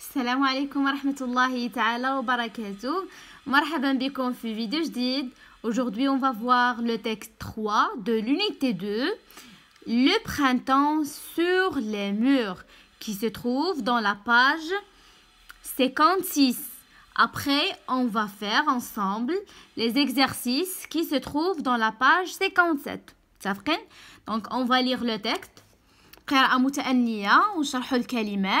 السلام عليكم wa ta'ala wa وبركاته مرحبا بكم في فيديو Aujourd'hui on va voir le texte 3 de l'unité 2 Le printemps sur les murs qui se trouve dans la page 56 Après on va faire ensemble les exercices qui se trouvent dans la page 57 Donc on va lire le texte on cherche le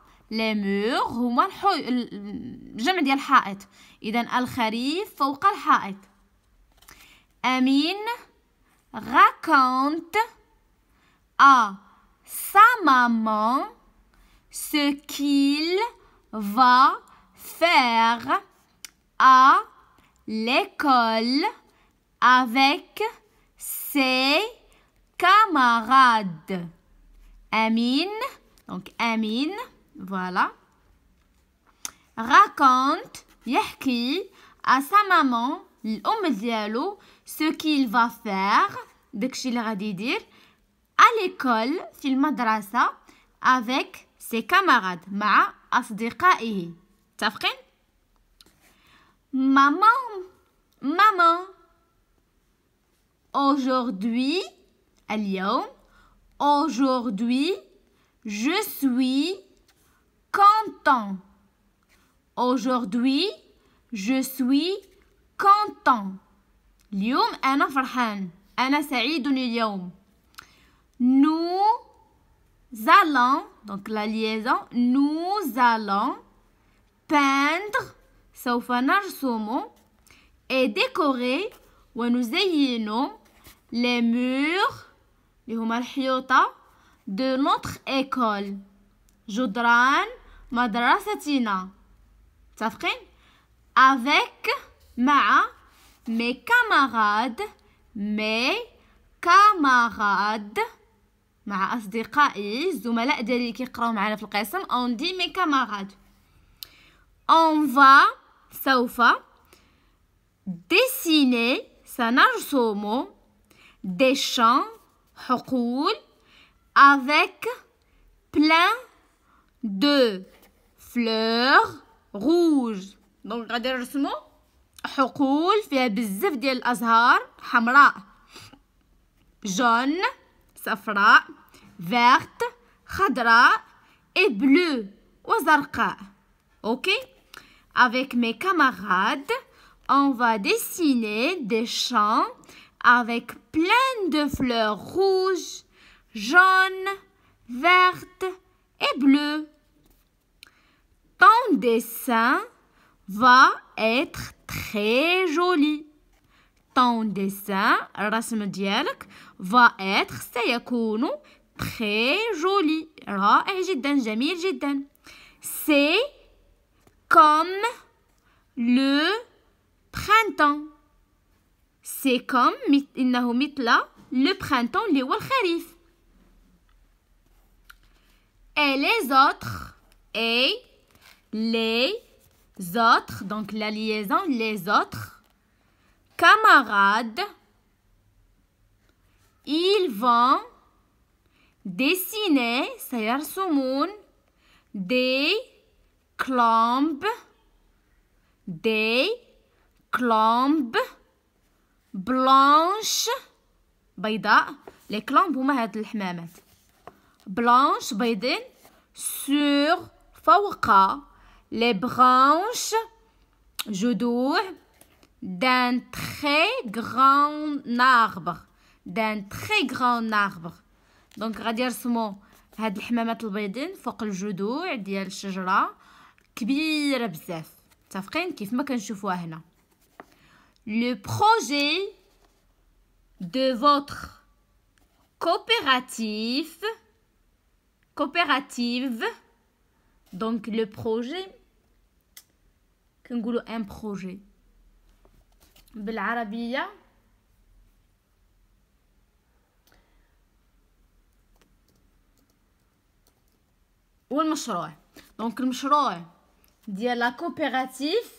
Les murs, مور هما الحو... الجمع ديال الحائط al kharif فوق haït. Amin raconte à sa maman ce qu'il va faire à l'école avec ses camarades. Amin donc Amin voilà. Raconte, à sa maman, l'homme ce qu'il va faire, داكشي اللي dit à l'école, avec ses camarades, ma ta Maman, maman, aujourd'hui, aujourd'hui, je suis content. Aujourd'hui, je suis content. اليوم انا فرحان. انا سعيد اليوم. Nous allons, donc la liaison, nous allons peindre, سوف نرسم, et décorer, ونزين les murs, اللي هما الحيوطه de notre école. جدران Madrasatina متفقين avec ma mes camarades mes camarades مع أصدقائي الزملاء ديالي كيقراو معنا في القسم on dit mes camarades on va سوف dessiner سنرسم des champs حقول avec plein de fleur rouge دونك غادي dessiner. le فيها بزاف ديال الازهار حمراء jaune, صفراء verte, Et et Et وزرقاء Ok? avec mes camarades on va dessiner des champs avec plein de fleurs rouges jaunes vertes et bleues ton dessin va être très joli. Ton dessin, Rasme va être, très joli. جدا, جميل جدا. C'est comme le printemps. C'est comme, إنه là, le printemps, اللي هو Et les autres, et les autres, donc la liaison, les autres camarades, ils vont dessiner, سيرسمون des clombes, des clambes blanches, بيضاء, les clombes blanches بيضين sur فوق les branches judo d'un très grand arbre, d'un très grand arbre. Donc gradier ce mot. Cette pommade le Biden. Faut le judo et dire les chagrins. Kbir abzaf. Ça Le projet de votre coopérative. Coopérative. Donc le projet. كنقولوا ان بروجي بالعربيه والمشروع دونك المشروع ديال لا كوبيراتيف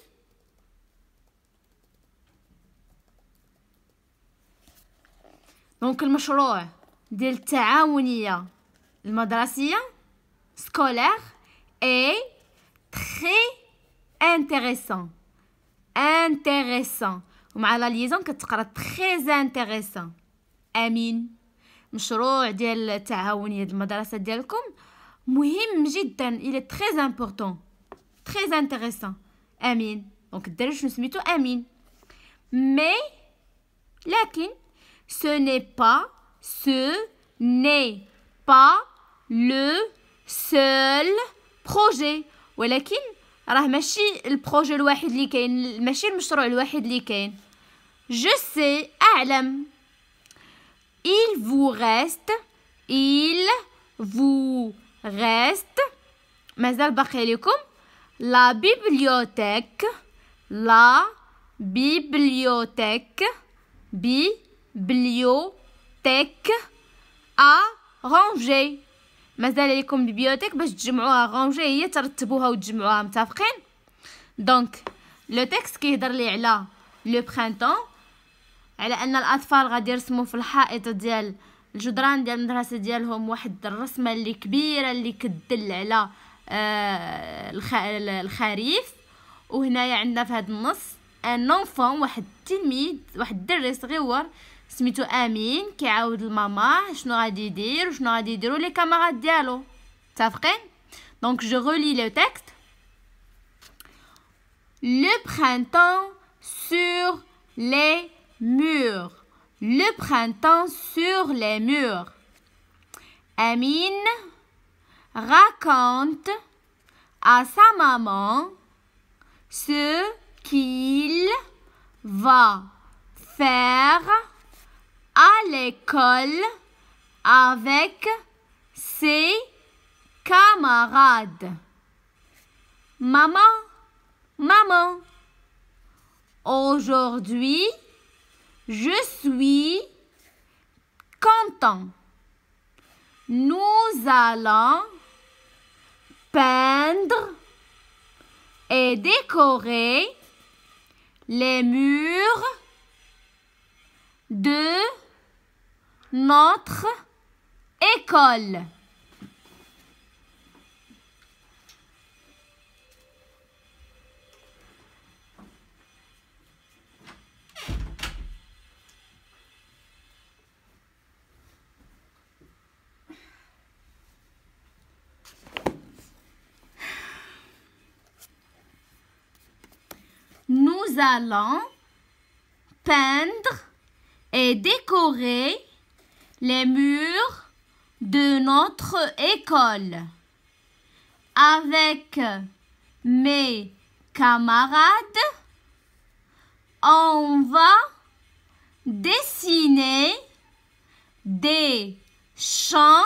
دونك المشروع ديال التعاونيه المدرسيه سكولير اي تري intéressant, intéressant. Je la liaison très intéressant. Amin, Je il est très important, très intéressant. Amin. donc je suis Amin. mais, ce n'est pas, ce n'est pas le seul projet. ou راه ماشي البروجي الوحيد اللي كاين ماشي المشروع الوحيد اللي كاين جو سي اعلم il vous reste il vous reste مازال باقي لكم لا بيبليوتيك لا bibliothèque bibliothèque ا ranger مازال لكم البيوتيك باش تجمعوها غونجي هي ترتبوها وتجمعوها متفقين دونك لو تيكست كيهضر لي على لو برينتون على ان الاطفال غادي يرسموا في الحائط ديال الجدران ديال المدرسه ديالهم واحد الرسمه اللي كبيره اللي كدل على آه الخريف وهنايا عندنا في هذا النص un enfant, une timide, une petite un petit s'appelle Amine, qui a eu la maman, qu'est-ce qu'elle a dit, qu'est-ce qu'elle a ça, fait Donc je relis le texte. Le printemps sur les murs. Le printemps sur les murs. Amine raconte à sa maman ce qu'il va faire à l'école avec ses camarades. Maman, maman, aujourd'hui, je suis content. Nous allons peindre et décorer les murs de notre école. nous allons peindre et décorer les murs de notre école avec mes camarades. On va dessiner des champs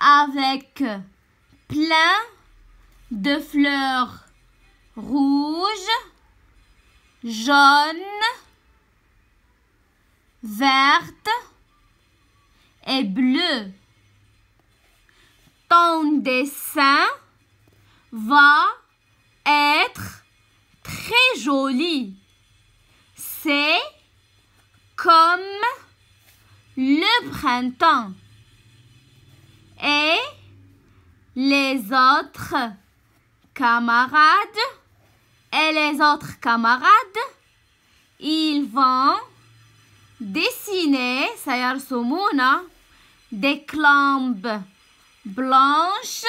avec plein de fleurs rouges jaune, verte et bleu. Ton dessin va être très joli. C'est comme le printemps. Et les autres camarades et les autres camarades, ils vont dessiner, Somouna des clambes blanches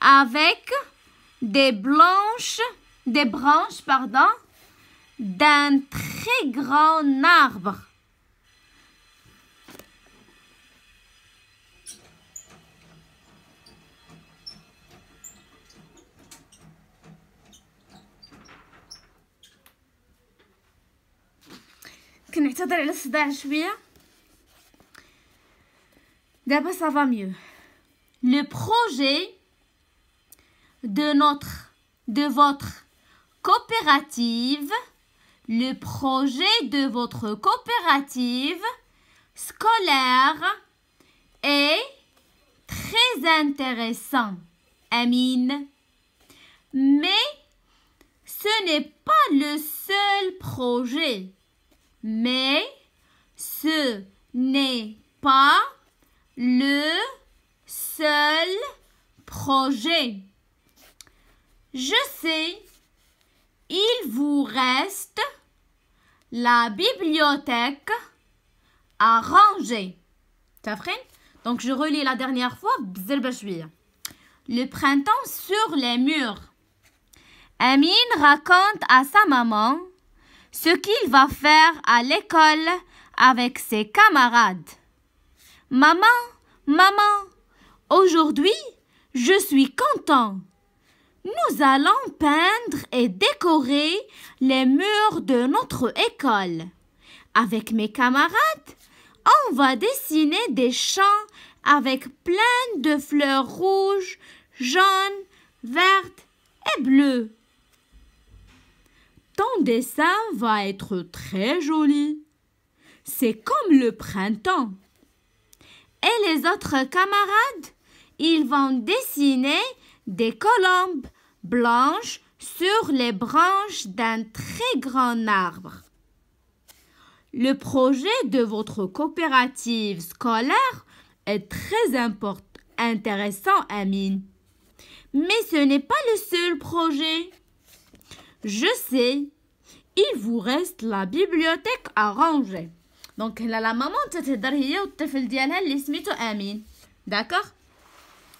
avec des blanches, des branches, pardon, d'un très grand arbre. le ça va mieux le projet de notre, de votre coopérative, le projet de votre coopérative scolaire est très intéressant, Amine. Mais ce n'est pas le seul projet mais ce n'est pas le seul projet. Je sais, il vous reste la bibliothèque à ranger. Donc je relis la dernière fois. Le printemps sur les murs. Amine raconte à sa maman ce qu'il va faire à l'école avec ses camarades. Maman, maman, aujourd'hui, je suis content. Nous allons peindre et décorer les murs de notre école. Avec mes camarades, on va dessiner des champs avec plein de fleurs rouges, jaunes, vertes et bleues. Ton dessin va être très joli. C'est comme le printemps. Et les autres camarades, ils vont dessiner des colombes blanches sur les branches d'un très grand arbre. Le projet de votre coopérative scolaire est très important, intéressant, Amine. Mais ce n'est pas le seul projet. Je sais, il vous reste la bibliothèque à ranger. Donc, là, la maman, c'est d'arriver au tefil d'yala, l'ismito amin. D'accord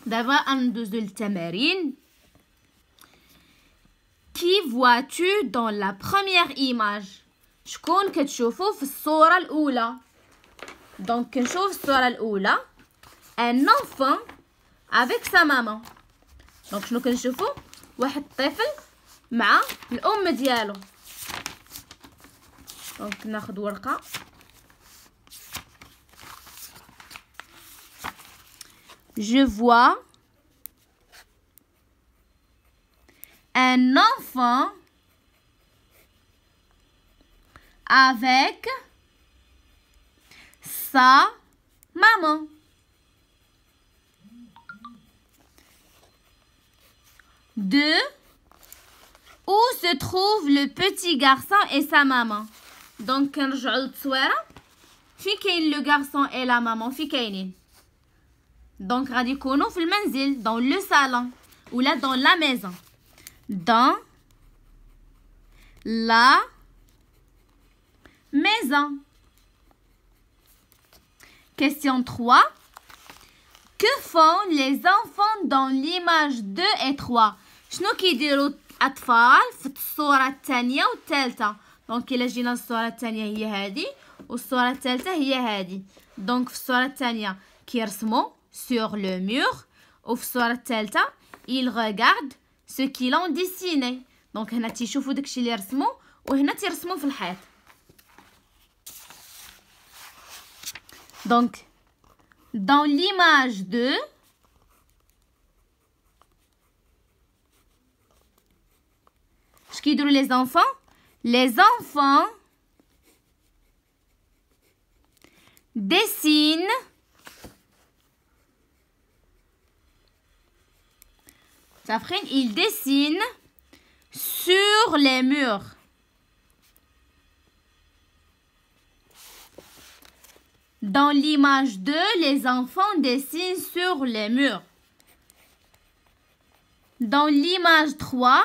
D'avoir un douze de tamarin. Qui vois-tu dans la première image Je compte que tu vois l'oula. Donc, je vois l'oula. Un enfant avec sa maman. Donc, je vois l'oula. مع الام ديالو دونك ناخذ ورقه je vois un enfant avec sa maman. Deux où se trouve le petit garçon et sa maman Donc, quand je le garçon et la maman Donc, dans le salon ou là dans la maison. Dans la maison. Question 3. Que font les enfants dans l'image 2 et 3 Chno qui الاطفال في الصوره الثانيه والثالثه دونك الا جينا للصوره الثانيه هي هذه والصوره الثالثه هي هذه دونك في الصوره الثانيه كيرسمو سور لو مور وفي الصوره الثالثه il regarde ce qu'ils ont dessiné دونك هنا تيشوفوا داكشي اللي رسموا وهنا تيرسموا في الحيط دونك dans l'image دو les enfants Les enfants dessinent Safrine, il dessine sur les murs. Dans l'image 2, les enfants dessinent sur les murs. Dans l'image 3,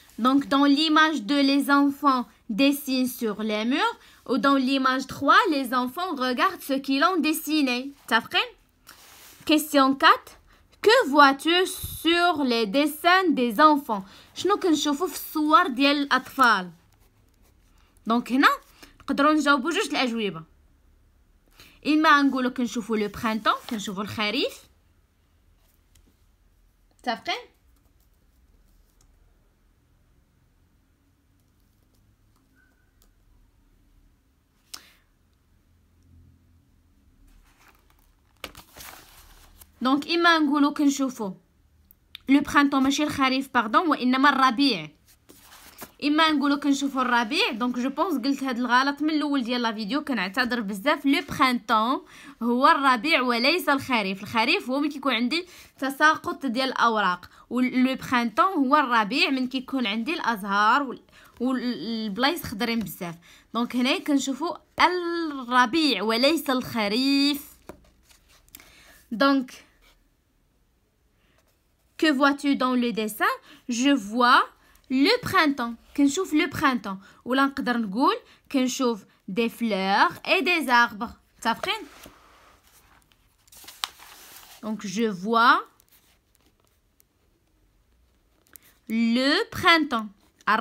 Donc, dans l'image 2, les enfants dessinent sur les murs. Ou dans l'image 3, les enfants regardent ce qu'ils ont dessiné. ça fait Question 4. Que vois-tu sur les dessins des enfants شنو كنشوفوا في الصور ديال الاطفال دونك هنا نقدروا نجاوبوا جوج الاجوبه le نقولوا كنشوفوا لو le كنشوفوا الخريف fait دونك اما نقولو كنشوفو لو برينتو ماشي الخريف باردون وانما الربيع اما نقولو كنشوفو الربيع دونك جو بونس قلت هذا الغلط من الاول ديال لا فيديو كنعتذر بزاف لو برينطون هو الربيع وليس الخريف الخريف هو ملي كيكون عندي تساقط ديال الاوراق ولو برينطون هو الربيع من كيكون عندي الازهار والبلايص خضرين بزاف دونك هنا كنشوفو الربيع وليس الخريف دونك Que vois-tu dans le dessin Je vois le printemps. chauffe le printemps. Ou نقدر qu'un chauffe des fleurs et des arbres. متفقين Donc je vois le printemps. Ça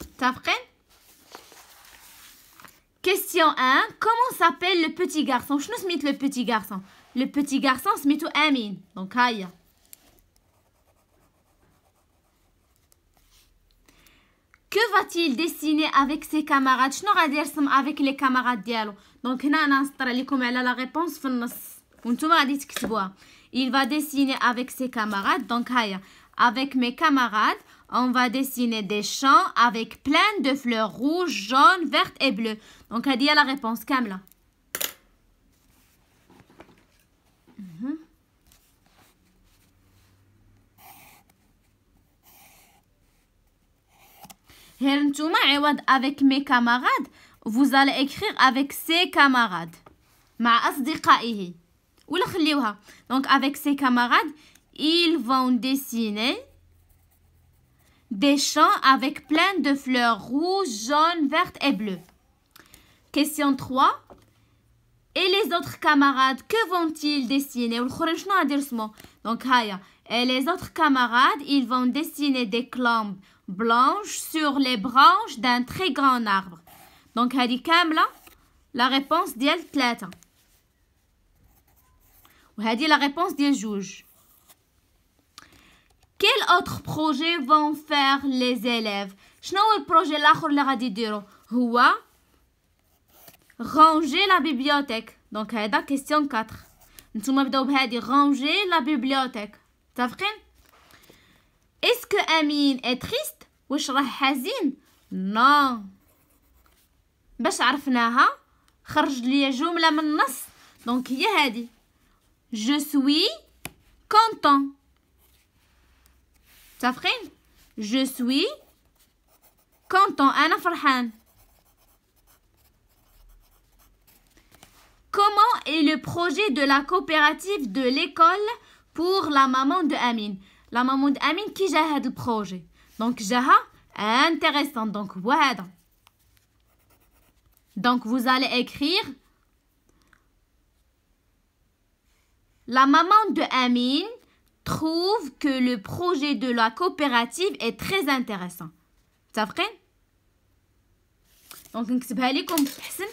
متفقين Question 1. Comment s'appelle le petit garçon Je le petit garçon. Le petit garçon se met Amin. Donc, Que va-t-il dessiner avec ses camarades Je n'aurai avec les camarades dialo. Donc, là, a la réponse. Il va dessiner avec ses camarades. Donc, avec mes camarades, on va dessiner des champs avec plein de fleurs rouges, jaunes, vertes et bleues. Donc, a dit la réponse, Kamla. Mhm. avec mes camarades, vous allez écrire avec ses camarades. Donc avec ses camarades, ils vont dessiner des champs avec plein de fleurs rouges, jaunes, vertes et bleues. Question 3. Et les autres camarades, que vont-ils dessiner Donc, et les autres camarades, ils vont dessiner des clambes blanches sur les branches d'un très grand arbre. Donc, la réponse d'El Tlata. dit la réponse des juges quel autre projet vont faire les élèves Chnou le projet l'autre leur a dit dire Ranger la bibliothèque. Donc, c'est la question 4. Nous sommes obligés de ranger la bibliothèque. Ça Est-ce que Amin est triste ou est-ce que Hazin Non. le عرفناها خرج لي جمله من النص Donc, هي هذه je suis content je suis content. Anna Comment est le projet de la coopérative de l'école pour la maman de Amine La maman de Amine qui gère le projet. Donc Jaha, intéressant. Donc voilà. Donc vous allez écrire La maman de Amine trouve que le projet de la coopérative est très intéressant. T'apprenez Donc, aller comme ça.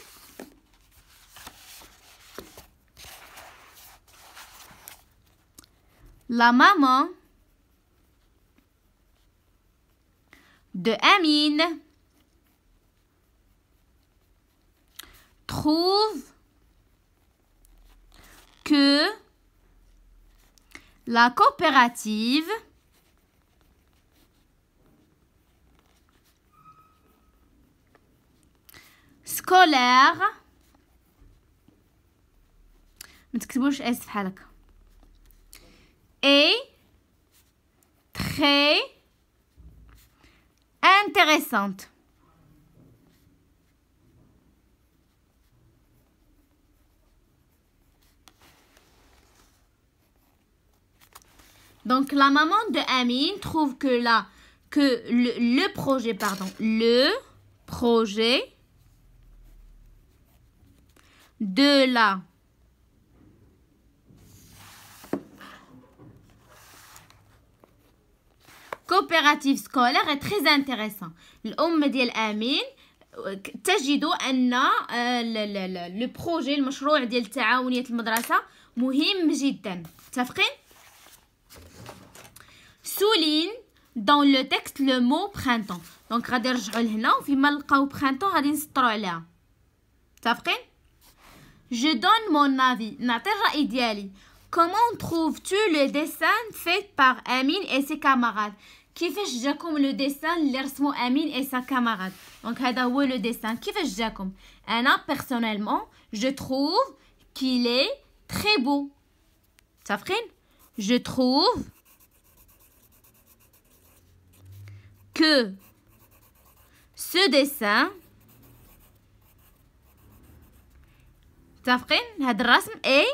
La maman de Amine trouve que la coopérative scolaire et très intéressante Donc la maman de Amin trouve que la que le, projet pardon, le projet de la coopérative scolaire est très intéressant. L'homme dit le تجد projet Le بروجي المشروع ديال souligne dans le texte le mot printemps. Donc, je je donne mon avis. Ideali. Comment trouves-tu le dessin fait par Amin et ses camarades Qui fait Jacob le dessin, l'ersmo Amin et sa camarade Donc, je vais le dessin. Qui fait Jacob personnellement, je trouve qu'il est très beau. Ça Je trouve que ce dessin تفقين هذا الرسم اي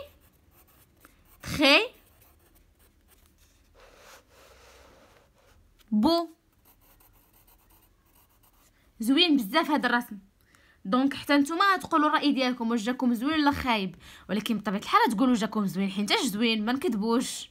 تري بو زوين بزاف هذا الرسم دونك حتى نتوما تقولوا الراي ديالكم واش جاكم زوين ولا خايب ولكن بطبيعه الحال تقولوا جاكم زوين حيت زوين ما نكذبوش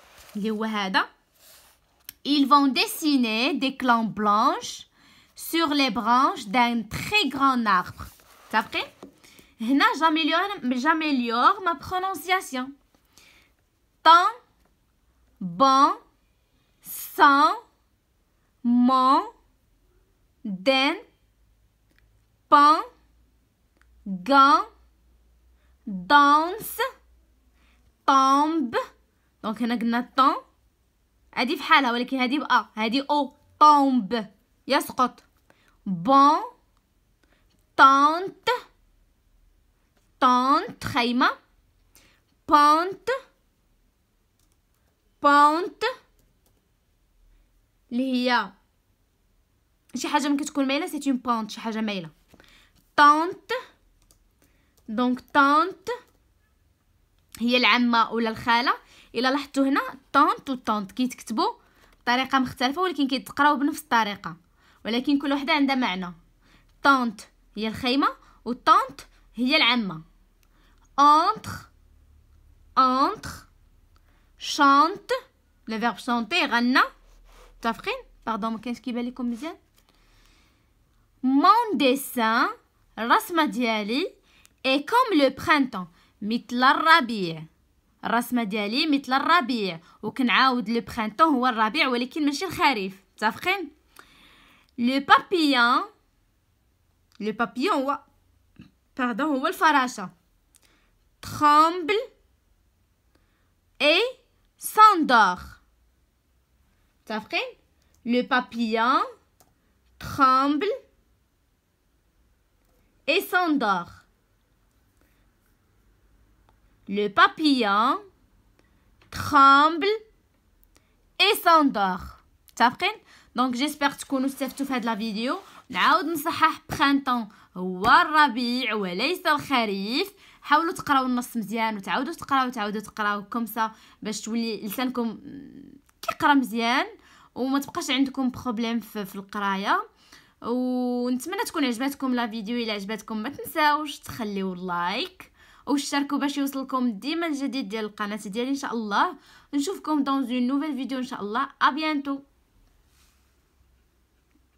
Les ils vont dessiner des clans blanches sur les branches d'un très grand arbre t'as compris هنا j'améliore ma prononciation Temps ban Sang mon den pan gan danse tombe دونك هنا قلنا طون هادي فحالها ولكن هادي بأ هادي أو طومب يسقط بون طونت طونت خيمة بونت بونت اللي هي شي حاجه ممكن تكون مايله سي اون بونت شي حاجه مايله طونت دونك طونت هي العمه ولا الخاله الا لاحظتوا هنا طونت وطونت كيتكتبوا بطريقه مختلفه ولكن كيتقراو بنفس الطريقه ولكن كل وحده عندها معنى طونت هي الخيمه والطونت هي العمه اونتر اونتر شانت لو فيرب شانتي غنى متفقين باردون ما كاينش كيبان لكم مزيان مون ديسان الرسمه ديالي اي كوم لو برينتون مثل الربيع الرسمه ديالي مثل الربيع وكنعاود لو برينتون هو الربيع ولكن ماشي الخريف متفقين لو بابيون لو بابيون هو باردون هو الفراشه تخامبل اي ساندور متفقين لو بابيون تخامبل اي s'endort. Le papillon tremble et s'endort. متفقين دونك جيسبر تكونوا استفدتوا في هذه لا نعاود نصحح برينتون هو الربيع وليس الخريف حاولوا تقراو النص مزيان وتعاودوا تقراو وتعاودوا تقراو كومسا باش تولي لسانكم كيقرا مزيان وما تبقاش عندكم بروبليم في, في القرايه ونتمنى تكون عجبتكم لا فيديو الا عجبتكم ما تنساوش تخليو لايك واشتركوا باش يوصلكم ديما الجديد ديال القناه ديالي ان شاء الله نشوفكم دون اون نوفيل فيديو ان شاء الله ا بيانتو